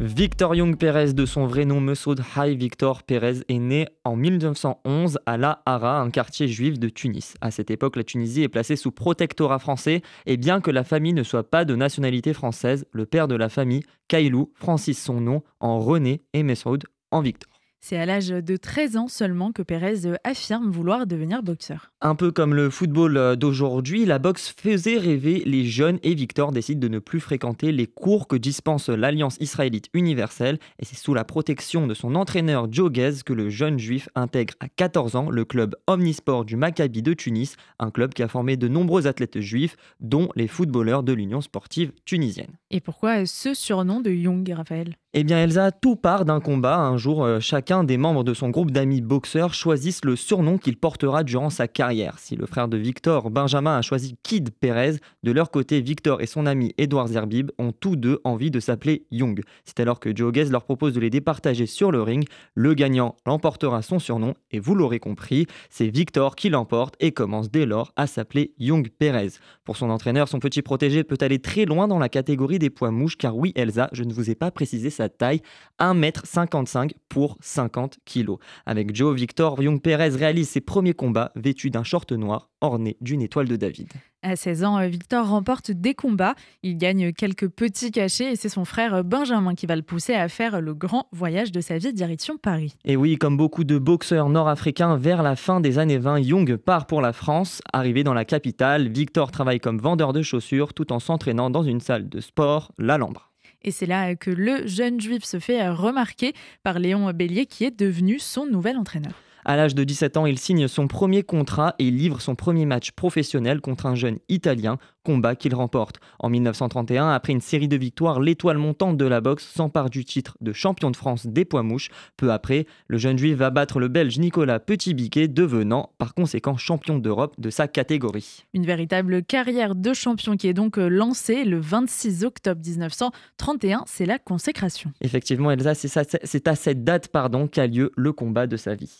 Victor Young Pérez, de son vrai nom Mesoud Hay Victor Pérez, est né en 1911 à La Hara, un quartier juif de Tunis. À cette époque, la Tunisie est placée sous protectorat français et bien que la famille ne soit pas de nationalité française, le père de la famille, Kailou, Francis son nom, en René et Mesoud en Victor. C'est à l'âge de 13 ans seulement que Pérez affirme vouloir devenir boxeur. Un peu comme le football euh, d'aujourd'hui, la boxe faisait rêver les jeunes et Victor décide de ne plus fréquenter les cours que dispense l'Alliance israélite universelle et c'est sous la protection de son entraîneur Joe Ghez que le jeune juif intègre à 14 ans le club omnisport du Maccabi de Tunis, un club qui a formé de nombreux athlètes juifs dont les footballeurs de l'Union sportive tunisienne. Et pourquoi ce surnom de Young, Raphaël eh bien Elsa, tout part d'un combat. Un jour, euh, chacun des membres de son groupe d'amis boxeurs choisissent le surnom qu'il portera durant sa carrière. Si le frère de Victor, Benjamin, a choisi Kid Perez, de leur côté, Victor et son ami Edouard Zerbib ont tous deux envie de s'appeler Young. C'est alors que Joe Guess leur propose de les départager sur le ring. Le gagnant l'emportera son surnom et vous l'aurez compris, c'est Victor qui l'emporte et commence dès lors à s'appeler Young Perez. Pour son entraîneur, son petit protégé peut aller très loin dans la catégorie des poids mouches car oui Elsa, je ne vous ai pas précisé sa taille, 1m55 pour 50 kg. Avec Joe Victor, Young Perez réalise ses premiers combats vêtus d'un short noir orné d'une étoile de David. À 16 ans, euh, Victor remporte des combats. Il gagne quelques petits cachets et c'est son frère euh, Benjamin qui va le pousser à faire le grand voyage de sa vie direction Paris. Et oui, comme beaucoup de boxeurs nord-africains, vers la fin des années 20, Young part pour la France. Arrivé dans la capitale, Victor travaille comme vendeur de chaussures tout en s'entraînant dans une salle de sport, la Lambre. Et c'est là que le jeune juif se fait remarquer par Léon Bélier qui est devenu son nouvel entraîneur. À l'âge de 17 ans, il signe son premier contrat et livre son premier match professionnel contre un jeune italien, combat qu'il remporte. En 1931, après une série de victoires, l'étoile montante de la boxe s'empare du titre de champion de France des poids mouches. Peu après, le jeune juif va battre le belge Nicolas Petit-Biquet, devenant par conséquent champion d'Europe de sa catégorie. Une véritable carrière de champion qui est donc euh, lancée le 26 octobre 1931, c'est la consécration. Effectivement, Elsa, c'est à cette date qu'a lieu le combat de sa vie.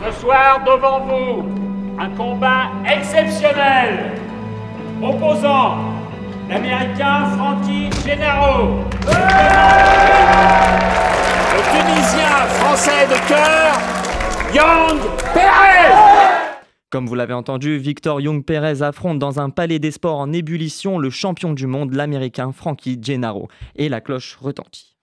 Ce soir, devant vous, un combat exceptionnel opposant l'Américain Frankie Gennaro, le Tunisien français de cœur, Young Perez. Comme vous l'avez entendu, Victor Young Perez affronte dans un palais des sports en ébullition le champion du monde, l'américain Frankie Gennaro. Et la cloche retentit.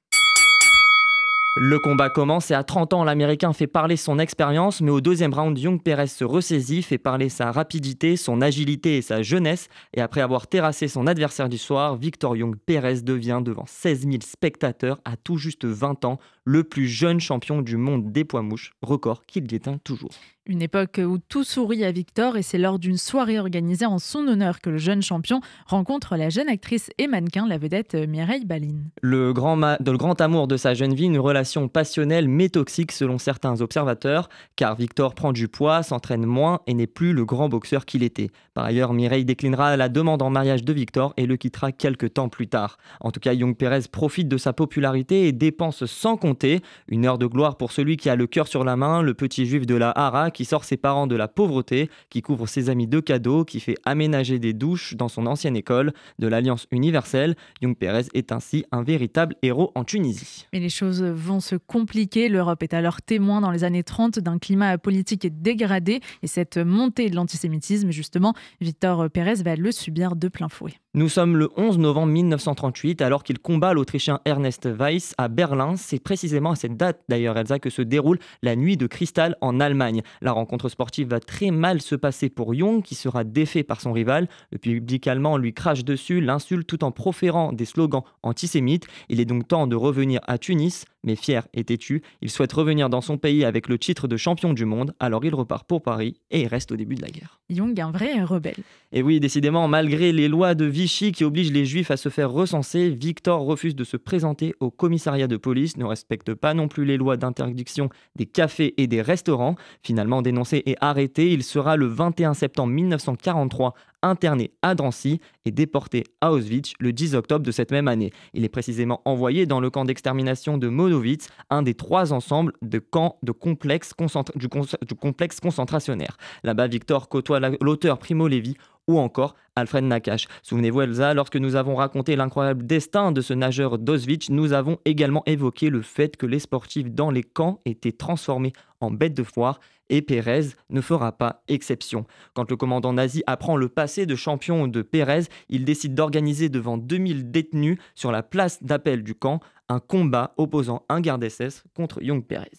Le combat commence et à 30 ans, l'Américain fait parler son expérience, mais au deuxième round, Young Perez se ressaisit, fait parler sa rapidité, son agilité et sa jeunesse, et après avoir terrassé son adversaire du soir, Victor Young Perez devient devant 16 000 spectateurs à tout juste 20 ans, le plus jeune champion du monde des poids mouches, record qu'il déteint toujours. Une époque où tout sourit à Victor et c'est lors d'une soirée organisée en son honneur que le jeune champion rencontre la jeune actrice et mannequin, la vedette Mireille Balin. Le grand, le grand amour de sa jeune vie, une relation passionnelle mais toxique selon certains observateurs, car Victor prend du poids, s'entraîne moins et n'est plus le grand boxeur qu'il était. Par ailleurs, Mireille déclinera la demande en mariage de Victor et le quittera quelques temps plus tard. En tout cas, Young Perez profite de sa popularité et dépense sans compter une heure de gloire pour celui qui a le cœur sur la main, le petit juif de la Hara qui sort ses parents de la pauvreté, qui couvre ses amis de cadeaux, qui fait aménager des douches dans son ancienne école de l'Alliance universelle. Young Perez est ainsi un véritable héros en Tunisie. Mais les choses vont se compliquer, L'Europe est alors témoin dans les années 30 d'un climat politique dégradé et cette montée de l'antisémitisme, justement, Victor Pérez va le subir de plein fouet. Nous sommes le 11 novembre 1938, alors qu'il combat l'Autrichien Ernest Weiss à Berlin. C'est précisément à cette date, d'ailleurs, Elsa, que se déroule la nuit de cristal en Allemagne. La rencontre sportive va très mal se passer pour Jung, qui sera défait par son rival. Le public allemand lui crache dessus, l'insulte tout en proférant des slogans antisémites. Il est donc temps de revenir à Tunis, mais fier et têtu, il souhaite revenir dans son pays avec le titre de champion du monde, alors il repart pour Paris et il reste au début de la guerre. Jung, un vrai rebelle. Et oui, décidément, malgré les lois de vie qui oblige les juifs à se faire recenser, Victor refuse de se présenter au commissariat de police, ne respecte pas non plus les lois d'interdiction des cafés et des restaurants. Finalement dénoncé et arrêté, il sera le 21 septembre 1943 interné à Drancy et déporté à Auschwitz le 10 octobre de cette même année. Il est précisément envoyé dans le camp d'extermination de Monowitz, un des trois ensembles de camps de complexe du, du complexe concentrationnaire. Là-bas, Victor côtoie l'auteur Primo Levi ou encore Alfred Nakache. Souvenez-vous Elsa, lorsque nous avons raconté l'incroyable destin de ce nageur d'Auschwitz, nous avons également évoqué le fait que les sportifs dans les camps étaient transformés en bêtes de foire et Pérez ne fera pas exception. Quand le commandant nazi apprend le passé de champion de Pérez, il décide d'organiser devant 2000 détenus sur la place d'appel du camp un combat opposant un garde SS contre Young Pérez.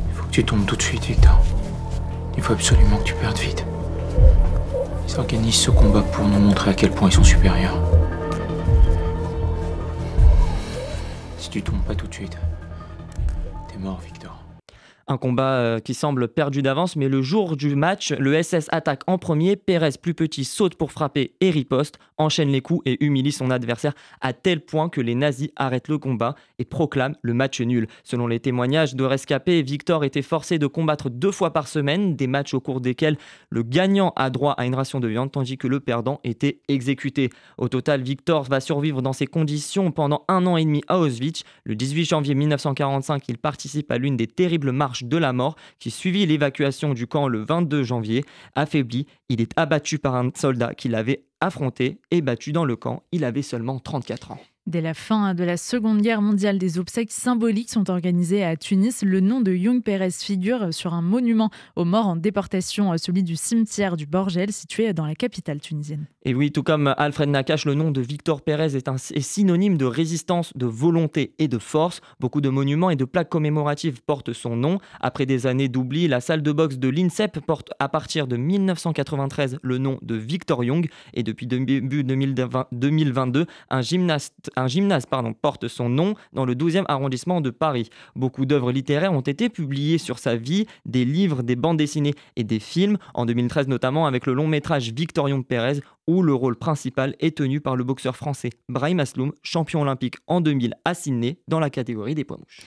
Il faut que tu tombes tout de suite, Victor. Il faut absolument que tu perdes vite. Ils organisent ce combat pour nous montrer à quel point ils sont supérieurs. Si tu tombes pas tout de suite, t'es mort, Victor. Un combat euh, qui semble perdu d'avance, mais le jour du match, le SS attaque en premier, Pérez plus petit saute pour frapper et riposte, enchaîne les coups et humilie son adversaire à tel point que les nazis arrêtent le combat et proclament le match nul. Selon les témoignages de rescapés, Victor était forcé de combattre deux fois par semaine, des matchs au cours desquels le gagnant a droit à une ration de viande tandis que le perdant était exécuté. Au total, Victor va survivre dans ces conditions pendant un an et demi à Auschwitz. Le 18 janvier 1945, il participe à l'une des terribles marches de la mort qui suivit l'évacuation du camp le 22 janvier. Affaibli, il est abattu par un soldat qui l'avait affronté et battu dans le camp. Il avait seulement 34 ans. Dès la fin de la Seconde Guerre mondiale, des obsèques symboliques sont organisées à Tunis. Le nom de Young Pérez figure sur un monument aux morts en déportation, euh, celui du cimetière du Borgel, situé dans la capitale tunisienne. Et oui, tout comme Alfred Nakache, le nom de Victor Perez est, un, est synonyme de résistance, de volonté et de force. Beaucoup de monuments et de plaques commémoratives portent son nom. Après des années d'oubli, la salle de boxe de l'INSEP porte à partir de 1993 le nom de Victor Young. Et depuis début 2022, un gymnaste un gymnase pardon, porte son nom dans le 12e arrondissement de Paris. Beaucoup d'œuvres littéraires ont été publiées sur sa vie, des livres, des bandes dessinées et des films, en 2013 notamment avec le long métrage Victorion Pérez, où le rôle principal est tenu par le boxeur français Brahim Asloum, champion olympique en 2000 à Sydney dans la catégorie des poids mouches.